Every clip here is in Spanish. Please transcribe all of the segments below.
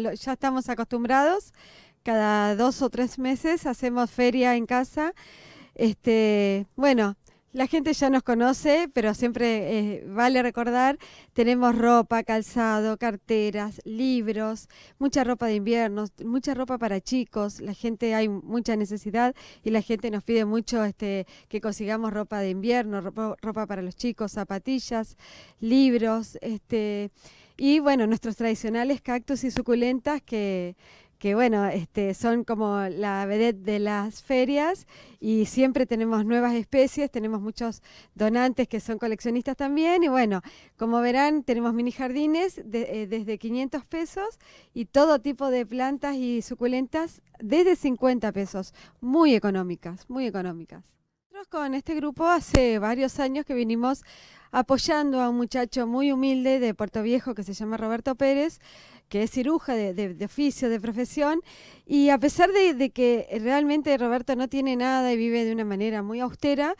ya estamos acostumbrados, cada dos o tres meses hacemos feria en casa. Este, bueno, la gente ya nos conoce, pero siempre eh, vale recordar, tenemos ropa, calzado, carteras, libros, mucha ropa de invierno, mucha ropa para chicos, la gente hay mucha necesidad y la gente nos pide mucho este, que consigamos ropa de invierno, ropa, ropa para los chicos, zapatillas, libros, este y bueno, nuestros tradicionales cactus y suculentas que, bueno, este, son como la vedette de las ferias y siempre tenemos nuevas especies, tenemos muchos donantes que son coleccionistas también y bueno, como verán tenemos mini jardines eh, desde 500 pesos y todo tipo de plantas y suculentas desde 50 pesos, muy económicas, muy económicas con este grupo hace varios años que vinimos apoyando a un muchacho muy humilde de Puerto Viejo que se llama Roberto Pérez, que es ciruja de, oficio, de profesión, y a pesar de, que realmente Roberto no tiene nada y vive de una manera muy austera,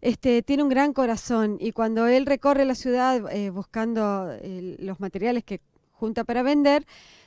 este, tiene un gran corazón y cuando él recorre la ciudad eh, buscando eh, los materiales que junta para vender,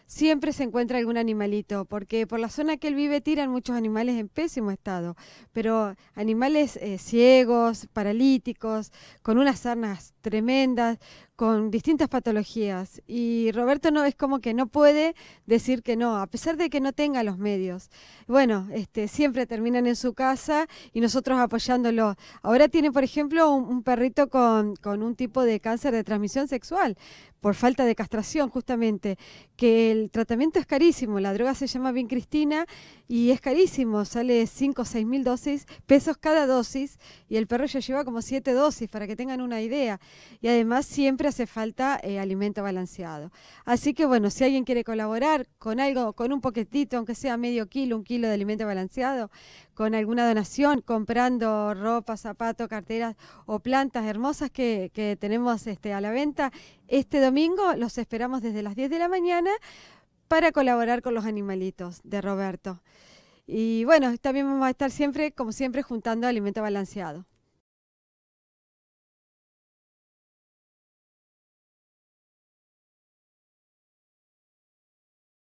siempre se encuentra algún animalito, porque por la zona que él vive tiran muchos animales en pésimo estado, pero animales eh, ciegos, paralíticos, con unas sarnas tremendas, con distintas patologías. Y Roberto no es como que no puede decir que no, a pesar de que no tenga los medios. Bueno, este, siempre terminan en su casa y nosotros apoyándolo. Ahora tiene, por ejemplo, un, perrito con, con un tipo de cáncer de transmisión sexual, por falta de castración justamente, que el tratamiento es carísimo, la droga se llama vincristina y es carísimo, sale 5 o 6 mil dosis, pesos cada dosis y el perro ya lleva como 7 dosis para que tengan una idea. Y además siempre hace falta eh, alimento balanceado. Así que bueno, si alguien quiere colaborar con algo, con un poquitito aunque sea medio kilo, un kilo de alimento balanceado, con alguna donación, comprando ropa, zapatos, carteras o plantas hermosas que, tenemos este, a la venta, este domingo los esperamos desde las 10 de la mañana para colaborar con los animalitos de Roberto. Y bueno, también vamos a estar siempre, como siempre, juntando alimento balanceado.